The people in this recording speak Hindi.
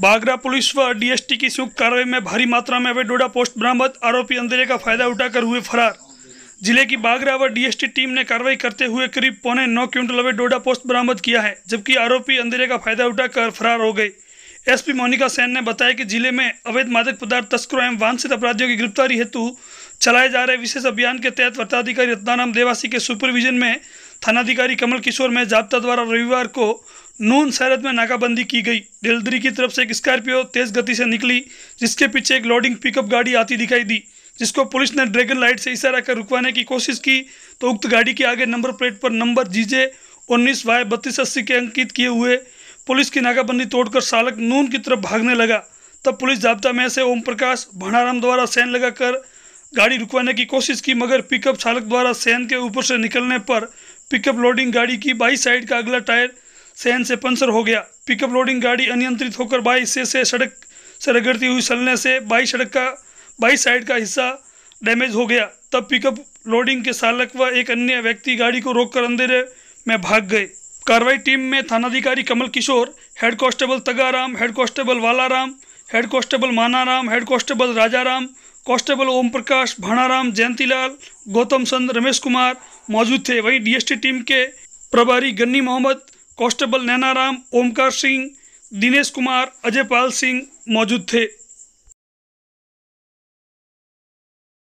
बागरा पुलिस व डीएसटी की संयुक्त कार्रवाई में भारी मात्रा में अवैध डोडा पोस्ट बरामद आरोपी अंधेरे का फायदा उठाकर हुए फरार जिले की बागरा व डीएसटी टीम ने कार्रवाई करते हुए करीब पौने नौ क्विंटल अवैध डोडा पोस्ट बरामद किया है जबकि आरोपी अंधेरे का फायदा उठाकर फरार हो गए एसपी मोनिका सेन ने बताया कि जिले में अवैध मादक पदार्थ तस्करों एवं वांछित अपराधियों की गिरफ्तारी हेतु चलाए जा रहे विशेष अभियान के तहत वर्ताधिकारी रत्नाराम देवासी के सुपरविजन में थानाधिकारी कमल किशोर में जाब्ता द्वारा रविवार को नून सरहद में नाकाबंदी की गई डेलदरी की तरफ से एक स्कॉर्पियो तेज गति से निकली जिसके पीछे एक लोडिंग पिकअप गाड़ी आती दिखाई दी जिसको पुलिस ने ड्रैगन लाइट से इशारा कर रुकवाने की कोशिश की तो उक्त गाड़ी के आगे नंबर प्लेट पर नंबर जीजे उन्नीस वाई बत्तीस अस्सी के अंकित किए हुए पुलिस की नाकाबंदी तोड़कर चालक नून की तरफ भागने लगा तब पुलिस जाब्ता में से ओम प्रकाश भंडाराम द्वारा सैन लगाकर गाड़ी रुकवाने की कोशिश की मगर पिकअप चालक द्वारा सैन के ऊपर से निकलने पर पिकअप लोडिंग गाड़ी की बाई साइड का अगला टायर सहन से पंचर हो गया पिकअप लोडिंग गाड़ी अनियंत्रित होकर बाई हिस्से से सड़क से रगड़ती हुई चलने से बाई सड़क का बाई साइड का हिस्सा डैमेज हो गया तब पिकअप लोडिंग के चालक व एक अन्य व्यक्ति गाड़ी को रोककर अंधेरे में भाग गए कार्रवाई टीम में थानाधिकारी Kamal Kishore head constable Tagaram head constable Valaram head constable Manaram head constable Rajaram constable Om Prakash Bhanaram Jayantilal Gautam Chand Ramesh Kumar मौजूद थे वहीं डीएसटी टीम के प्रभारी गन्नी मोहम्मद कांस्टेबल नैनाराम ओमकार सिंह दिनेश कुमार अजय पाल सिंह मौजूद थे